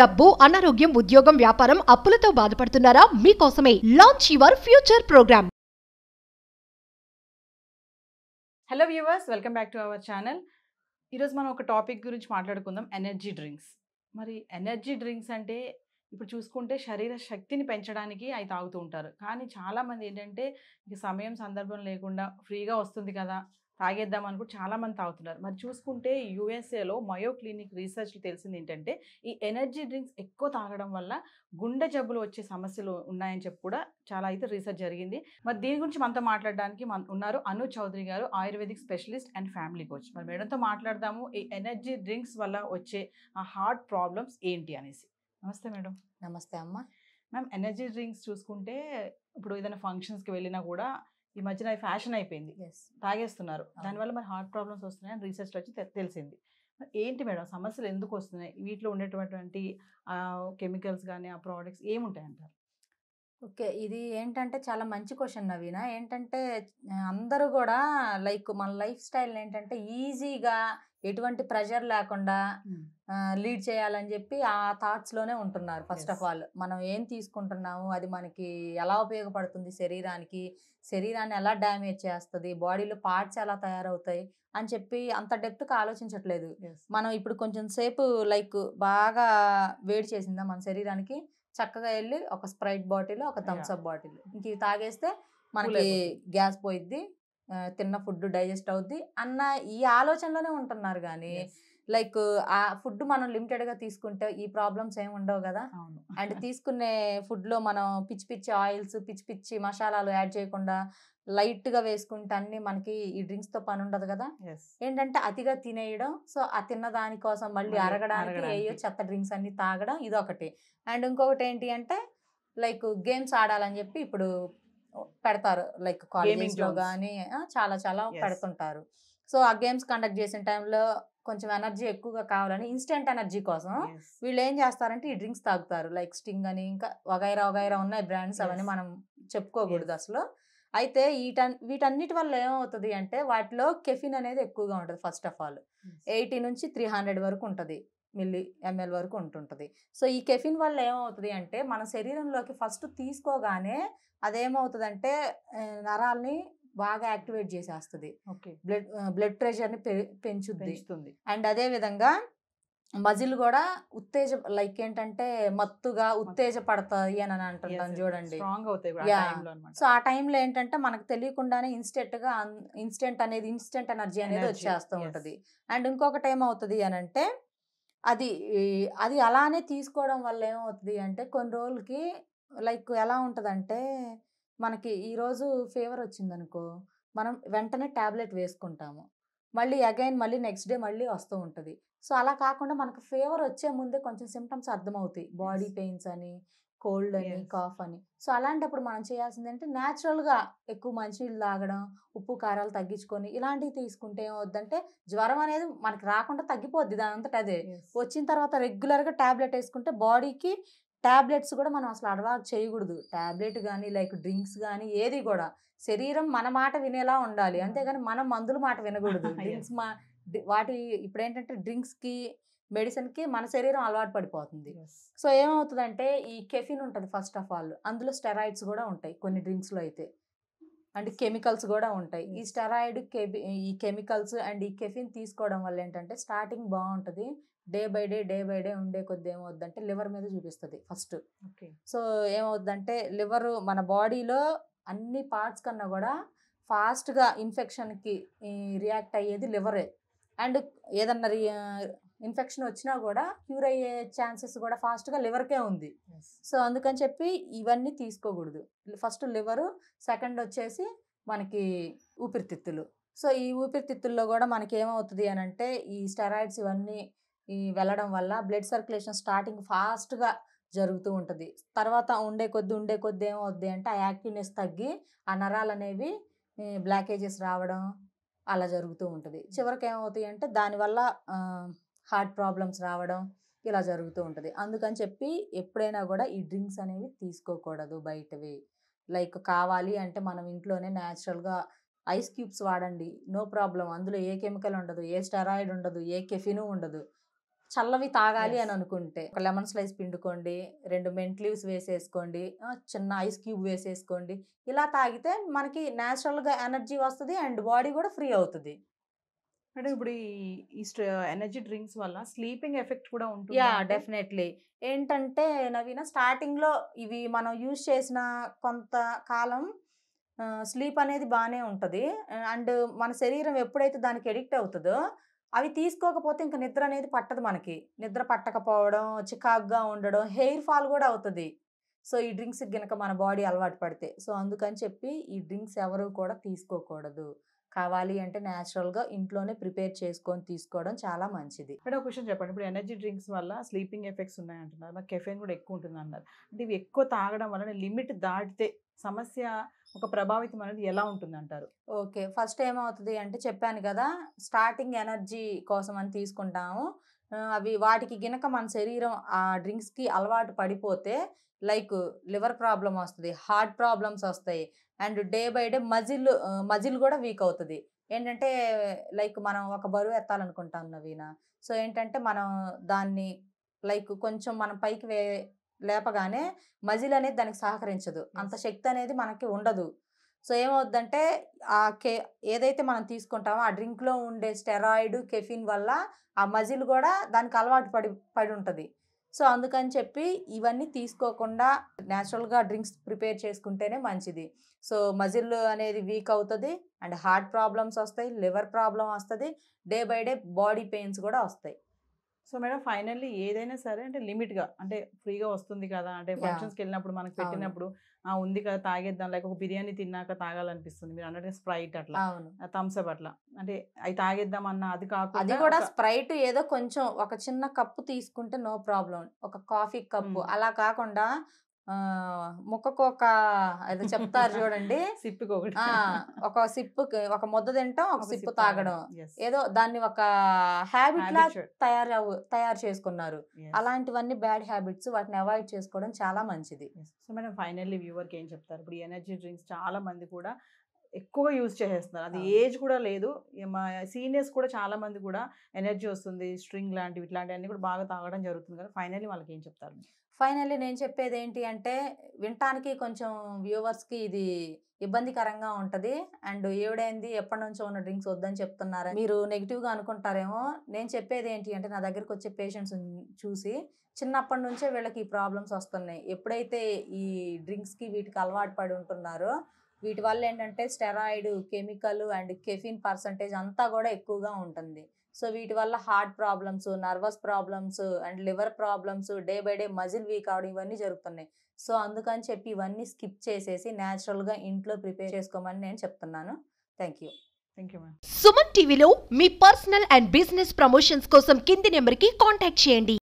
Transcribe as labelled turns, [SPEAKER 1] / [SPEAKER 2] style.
[SPEAKER 1] డబ్బు అనారోగ్యం ఉద్యోగం వ్యాపారం అప్పులతో బాధపడుతున్నారా మీకోసమే launch your future program
[SPEAKER 2] hello viewers welcome back to our channel ఈరోజు మనం ఒక టాపిక్ గురించి మాట్లాడుకుందాం ఎనర్జీ డ్రింక్స్ మరి ఎనర్జీ డ్రింక్స్ అంటే ఇప్పుడు చూసుకుంటే శరీర శక్తిని పెంచడానికి అవి తాగుతూ ఉంటారు కానీ చాలామంది ఏంటంటే ఇక సమయం సందర్భం లేకుండా ఫ్రీగా వస్తుంది కదా తాగేద్దాం అని కూడా చాలామంది తాగుతున్నారు మరి చూసుకుంటే యూఎస్ఏలో మయో క్లినిక్ రీసెర్చ్లు తెలిసింది ఏంటంటే ఈ ఎనర్జీ డ్రింక్స్ ఎక్కువ తాగడం వల్ల గుండె జబ్బులు వచ్చే సమస్యలు ఉన్నాయని చెప్పి కూడా చాలా అయితే రీసెర్చ్ జరిగింది మరి దీని గురించి మనతో మాట్లాడడానికి మన ఉన్నారు అను చౌదరి గారు ayurvedic specialist and family coach మరి మేడంతో మాట్లాడదాము ఈ ఎనర్జీ డ్రింక్స్ వల్ల వచ్చే హార్ట్ ప్రాబ్లమ్స్ ఏంటి అనేసి నమస్తే మేడం నమస్తే అమ్మ మ్యామ్ ఎనర్జీ డ్రింక్స్ చూసుకుంటే ఇప్పుడు ఏదైనా ఫంక్షన్స్కి వెళ్ళినా కూడా ఈ మధ్యన ఫ్యాషన్ అయిపోయింది తాగేస్తున్నారు దానివల్ల మరి హార్ట్ ప్రాబ్లమ్స్ వస్తున్నాయి అని రీసెర్చ్ వచ్చి తెలిసింది ఏంటి మేడం సమస్యలు ఎందుకు వస్తున్నాయి వీటిలో ఉండేటువంటి కెమికల్స్ కానీ ఆ ప్రోడక్ట్స్ ఏముంటాయంటారు
[SPEAKER 1] ఓకే ఇది ఏంటంటే చాలా మంచి క్వశ్చన్ నవీన ఏంటంటే అందరూ కూడా లైక్ మన లైఫ్ స్టైల్ ఏంటంటే ఈజీగా ఎటువంటి ప్రెషర్ లేకుండా లీడ్ చేయాలని చెప్పి ఆ థాట్స్ లోనే ఉంటున్నారు ఫస్ట్ ఆఫ్ ఆల్ మనం ఏం తీసుకుంటున్నాము అది మనకి ఎలా ఉపయోగపడుతుంది శరీరానికి శరీరాన్ని ఎలా డ్యామేజ్ చేస్తుంది బాడీలో పార్ట్స్ ఎలా తయారవుతాయి అని చెప్పి అంత డెప్త్కి ఆలోచించట్లేదు మనం ఇప్పుడు కొంచెం సేపు లైక్ బాగా వేడి చేసిందా మన శరీరానికి చక్కగా వెళ్ళి ఒక స్ప్రైట్ బాటిల్ ఒక థమ్స్అప్ బాటిల్ ఇంక తాగేస్తే మనకి గ్యాస్ పోయిద్ది తిన్న ఫుడ్ డైజెస్ట్ అవుద్ది అన్న ఈ ఆలోచనలోనే ఉంటున్నారు కానీ లైక్ ఆ ఫుడ్ మనం లిమిటెడ్ గా తీసుకుంటే ఈ ప్రాబ్లమ్స్ ఏమి ఉండవు కదా అండ్ తీసుకునే ఫుడ్ లో మనం పిచ్చి పిచ్చి ఆయిల్స్ పిచ్చి పిచ్చి మసాలాలు యాడ్ చేయకుండా లైట్ గా వేసుకుంటే అన్ని మనకి ఈ డ్రింక్స్ తో పని ఉండదు కదా ఏంటంటే అతిగా తినేయడం సో ఆ తిన్న దానికోసం మళ్ళీ అరగడానికి ఏయో చెత్త డ్రింక్స్ అన్ని తాగడం ఇదొకటి అండ్ ఇంకొకటి ఏంటి అంటే లైక్ గేమ్స్ ఆడాలని చెప్పి ఇప్పుడు పెడతారు లైక్ లో కానీ చాలా చాలా పెడుతుంటారు సో ఆ గేమ్స్ కండక్ట్ చేసిన టైంలో కొంచెం ఎనర్జీ ఎక్కువగా కావాలని ఇన్స్టెంట్ ఎనర్జీ కోసం వీళ్ళు ఏం చేస్తారంటే ఈ డ్రింక్స్ తాగుతారు లైక్ స్టింగ్ అని ఇంకా వగైరా వగైరా ఉన్నాయి బ్రాండ్స్ అవన్నీ మనం చెప్పుకోకూడదు అసలు అయితే వీటన్ వీటన్నిటి వల్ల ఏమవుతుంది అంటే వాటిలో కెఫిన్ అనేది ఎక్కువగా ఉంటుంది ఫస్ట్ ఆఫ్ ఆల్ ఎయిటీ నుంచి త్రీ హండ్రెడ్ వరకు ఉంటుంది మిల్లీ ఎంఎల్ వరకు ఉంటుంటుంది సో ఈ కెఫిన్ వల్ల ఏమవుతుంది అంటే మన శరీరంలోకి ఫస్ట్ తీసుకోగానే అదేమవుతుందంటే నరాల్ని బాగా యాక్టివేట్ చేసేస్తుంది బ్లడ్ బ్లడ్ ప్రెషర్ని పెంచుద్ది అండ్ అదే విధంగా మజిల్ కూడా ఉత్తేజ లైక్ ఏంటంటే మత్తుగా ఉత్తేజపడతాయి అని అంటున్నాను చూడండి సో ఆ టైంలో ఏంటంటే మనకు తెలియకుండానే ఇన్స్టెంట్ గా ఇన్స్టెంట్ అనేది ఇన్స్టెంట్ ఎనర్జీ అనేది వచ్చేస్తూ ఉంటుంది అండ్ ఇంకొకటి అవుతుంది అని అంటే అది అది అలానే తీసుకోవడం వల్ల ఏమవుతుంది అంటే కొన్ని రోజులకి లైక్ ఎలా ఉంటుందంటే మనకి ఈరోజు ఫీవర్ వచ్చిందనుకో మనం వెంటనే ట్యాబ్లెట్ వేసుకుంటాము మళ్ళీ అగైన్ మళ్ళీ నెక్స్ట్ డే మళ్ళీ వస్తూ ఉంటుంది సో అలా కాకుండా మనకు ఫీవర్ వచ్చే ముందే కొంచెం సిమ్టమ్స్ అర్థమవుతాయి బాడీ పెయిన్స్ అని కోల్డ్ అని కాఫ్ అని సో అలాంటప్పుడు మనం చేయాల్సిందంటే అంటే న్యాచురల్గా ఎక్కువ మంచినీళ్ళు తాగడం ఉప్పు కారాలు తగ్గించుకొని ఇలాంటివి తీసుకుంటే ఏమవుద్దంటే జ్వరం అనేది మనకి రాకుండా తగ్గిపోద్ది దానంతట అదే వచ్చిన తర్వాత రెగ్యులర్గా ట్యాబ్లెట్ వేసుకుంటే బాడీకి ట్యాబ్లెట్స్ కూడా మనం అసలు అలవాటు చేయకూడదు ట్యాబ్లెట్ కానీ లైక్ డ్రింక్స్ కానీ ఏది కూడా శరీరం మన మాట వినేలా ఉండాలి అంతేగాని మనం మందుల మాట వినకూడదు డ్రింక్స్ మా వాటి ఇప్పుడు ఏంటంటే డ్రింక్స్కి మెడిసిన్కి మన శరీరం అలవాటు పడిపోతుంది సో ఏమవుతుందంటే ఈ కెఫిన్ ఉంటుంది ఫస్ట్ ఆఫ్ ఆల్ అందులో స్టెరాయిడ్స్ కూడా ఉంటాయి కొన్ని డ్రింక్స్లో అయితే అండ్ కెమికల్స్ కూడా ఉంటాయి ఈ స్టెరాయిడ్ కెబి ఈ కెమికల్స్ అండ్ ఈ కెఫిన్ తీసుకోవడం వల్ల ఏంటంటే స్టార్టింగ్ బాగుంటుంది day by day day by day ఉండే కొద్ది ఏమవుద్దంటే లివర్ మీద చూపిస్తుంది ఫస్ట్ సో ఏమవుద్దంటే లివర్ మన బాడీలో అన్ని పార్ట్స్ కన్నా కూడా ఫాస్ట్గా ఇన్ఫెక్షన్కి రియాక్ట్ అయ్యేది లివరే అండ్ ఏదన్నా ఇన్ఫెక్షన్ వచ్చినా కూడా క్యూర్ అయ్యే ఛాన్సెస్ కూడా ఫాస్ట్గా లివర్కే ఉంది సో అందుకని చెప్పి ఇవన్నీ తీసుకోకూడదు ఫస్ట్ లివరు సెకండ్ వచ్చేసి మనకి ఊపిరితిత్తులు సో ఈ ఊపిరితిత్తుల్లో కూడా మనకి ఏమవుతుంది అని అంటే ఈ స్టెరాయిడ్స్ ఇవన్నీ ఈ వెళ్ళడం వల్ల బ్లడ్ సర్క్యులేషన్ స్టార్టింగ్ ఫాస్ట్గా జరుగుతూ ఉంటుంది తర్వాత ఉండే కొద్ది ఉండే కొద్ది ఏమవుద్ది అంటే ఆ యాక్టివ్నెస్ తగ్గి ఆ నరాలు అనేవి బ్లాకేజెస్ రావడం అలా జరుగుతూ ఉంటుంది hmm. చివరికి ఏమవుతాయి అంటే దానివల్ల హార్ట్ ప్రాబ్లమ్స్ రావడం ఇలా జరుగుతూ ఉంటుంది అందుకని చెప్పి ఎప్పుడైనా కూడా ఈ డ్రింక్స్ అనేవి తీసుకోకూడదు బయటవి లైక్ కావాలి అంటే మనం ఇంట్లోనే న్యాచురల్గా ఐస్ క్యూబ్స్ వాడండి నో ప్రాబ్లం అందులో ఏ కెమికల్ ఉండదు ఏ స్టెరాయిడ్ ఉండదు ఏ కెఫిను ఉండదు చల్లవి తాగాలి అని అనుకుంటే ఒక లెమన్ స్లైస్ పిండుకోండి రెండు మెంట్లీవ్స్ వేసేసుకోండి చిన్న ఐస్ క్యూబ్ వేసేసుకోండి ఇలా తాగితే మనకి న్యాచురల్గా ఎనర్జీ వస్తుంది అండ్ బాడీ కూడా ఫ్రీ అవుతుంది అంటే ఇప్పుడు ఈ ఎనర్జీ డ్రింక్స్ వల్ల స్లీపింగ్ ఎఫెక్ట్ కూడా ఉంటుంది యా డెఫినెట్లీ ఏంటంటే నవీన స్టార్టింగ్లో ఇవి మనం యూజ్ చేసిన కొంత కాలం స్లీప్ అనేది బాగానే ఉంటుంది అండ్ మన శరీరం ఎప్పుడైతే దానికి ఎడిక్ట్ అవుతుందో అవి తీసుకోకపోతే ఇంకా నిద్ర అనేది పట్టదు మనకి నిద్ర పట్టకపోవడం చికాక్గా ఉండడం హెయిర్ ఫాల్ కూడా అవుతుంది సో ఈ డ్రింక్స్ గనక మన బాడీ అలవాటు పడితే సో అందుకని చెప్పి ఈ డ్రింక్స్ ఎవరు కూడా తీసుకోకూడదు కావాలి అంటే న్యాచురల్గా ఇంట్లోనే ప్రిపేర్
[SPEAKER 2] చేసుకొని తీసుకోవడం చాలా మంచిది అంటే ఒక క్వశ్చన్ చెప్పండి ఇప్పుడు ఎనర్జీ డ్రింక్స్ వల్ల స్లీపింగ్ ఎఫెక్ట్స్ ఉన్నాయంటున్నారు మాకు కెఫెన్ కూడా ఎక్కువ ఉంటుంది అన్నారు అంటే ఇవి ఎక్కువ తాగడం వల్ల లిమిట్ దాటితే సమస్య ఒక ప్రభావితం అనేది ఎలా ఉంటుంది అంటారు
[SPEAKER 1] ఓకే ఫస్ట్ ఏమవుతుంది అంటే చెప్పాను కదా స్టార్టింగ్ ఎనర్జీ కోసం అని తీసుకుంటాము అవి వాటికి గినక మన శరీరం ఆ డ్రింక్స్కి అలవాటు పడిపోతే లైక్ లివర్ ప్రాబ్లం వస్తుంది హార్ట్ ప్రాబ్లమ్స్ వస్తాయి and day by day muscle muscle కూడా వీక్ అవుతుంది ఏంటంటే లైక్ మనం ఒక బరువు ఎత్తాలనుకుంటాం నవీన సో ఏంటంటే మనం దాన్ని లైక్ కొంచెం మనం పైకి వే లేపగానే మజిల్ అనేది దానికి సహకరించదు అంత శక్తి అనేది మనకి ఉండదు సో ఏమవుద్దంటే ఆ కే ఏదైతే మనం తీసుకుంటామో ఆ డ్రింక్లో ఉండే స్టెరాయిడ్ కెఫిన్ వల్ల ఆ మజిల్ కూడా దానికి అలవాటు పడి పడి ఉంటుంది సో అందుకని చెప్పి ఇవన్నీ తీసుకోకుండా న్యాచురల్గా డ్రింక్స్ ప్రిపేర్ చేసుకుంటేనే మంచిది సో మజిల్ అనేది వీక్ అవుతుంది అండ్ హార్ట్ ప్రాబ్లమ్స్ వస్తాయి లివర్ ప్రాబ్లం వస్తుంది
[SPEAKER 2] day by day body pains కూడా వస్తాయి సో మేడం ఫైనల్లీ ఏదైనా సరే అంటే లిమిట్గా అంటే ఫ్రీగా వస్తుంది కదా అంటే ఫంక్షన్స్కి వెళ్ళినప్పుడు మనకు పెట్టినప్పుడు ఆ ఉంది కదా తాగేద్దాం లేక ఒక బిర్యానీ తిన్నాక తాగాలనిపిస్తుంది మీరు అన్నట్టుగా స్ప్రైట్ అట్లా థమ్స్అప్ అట్లా అంటే అవి తాగేద్దాం అన్న అది కాకుండా అది కూడా
[SPEAKER 1] స్ప్రైట్ ఏదో కొంచెం ఒక చిన్న కప్పు తీసుకుంటే నో ప్రాబ్లం ఒక కాఫీ కప్పు అలా కాకుండా ముక్కకు ఒక ఏదో చెప్తారు చూడండి సిప్పు ఒక సిప్పు ఒక ముద్ద తింటాం ఒక సిప్పు తాగడం ఏదో దాన్ని ఒక హ్యాబిట్ లా తయారు తయారు చేసుకున్నారు అలాంటివన్నీ బ్యాడ్ హ్యాబిట్స్
[SPEAKER 2] వాటిని అవాయిడ్ చేసుకోవడం చాలా మంచిది సో మేడం ఫైనల్లీ వ్యూవర్కి ఏం చెప్తారు ఇప్పుడు ఎనర్జీ డ్రింక్స్ చాలా మంది కూడా ఎక్కువగా యూజ్ చేసేస్తున్నారు అది ఏజ్ కూడా లేదు మా సీనియర్స్ కూడా చాలా మంది కూడా ఎనర్జీ వస్తుంది స్ట్రింగ్ లాంటివి ఇట్లాంటివన్నీ కూడా బాగా తాగడం జరుగుతుంది కదా ఫైనల్లీ వాళ్ళకి ఏం చెప్తారు
[SPEAKER 1] ఫైనల్లీ నేను చెప్పేది ఏంటి అంటే వినటానికి కొంచెం వ్యూవర్స్కి ఇది ఇబ్బందికరంగా ఉంటుంది అండ్ ఏడైంది ఎప్పటి నుంచో ఉన్న డ్రింక్స్ వద్దని చెప్తున్నారు మీరు నెగిటివ్గా అనుకుంటారేమో నేను చెప్పేది ఏంటి అంటే నా దగ్గరకు వచ్చే పేషెంట్స్ చూసి చిన్నప్పటి నుంచే వీళ్ళకి ఈ ప్రాబ్లమ్స్ వస్తున్నాయి ఎప్పుడైతే ఈ డ్రింక్స్కి వీటికి అలవాటు పడి ఉంటున్నారో వీటి వల్ల ఏంటంటే steroid chemical and caffeine percentage అంతా కూడా ఎక్కువగా ఉంటుంది సో వీటి వల్ల heart problems nervous problems and liver problems day by day muscle weak అవడం ఇవన్నీ జరుగుతున్నాయి సో అందుకని చెప్పి ఇవన్నీ స్కిప్ చేసేసి న్యాచురల్గా ఇంట్లో ప్రిపేర్ చేసుకోమని నేను చెప్తున్నాను thank you thank you Suman టీవీలో మీ పర్సనల్
[SPEAKER 2] అండ్ బిజినెస్ ప్రమోషన్స్ కోసం కింది నెంబర్కి కాంటాక్ట్ చేయండి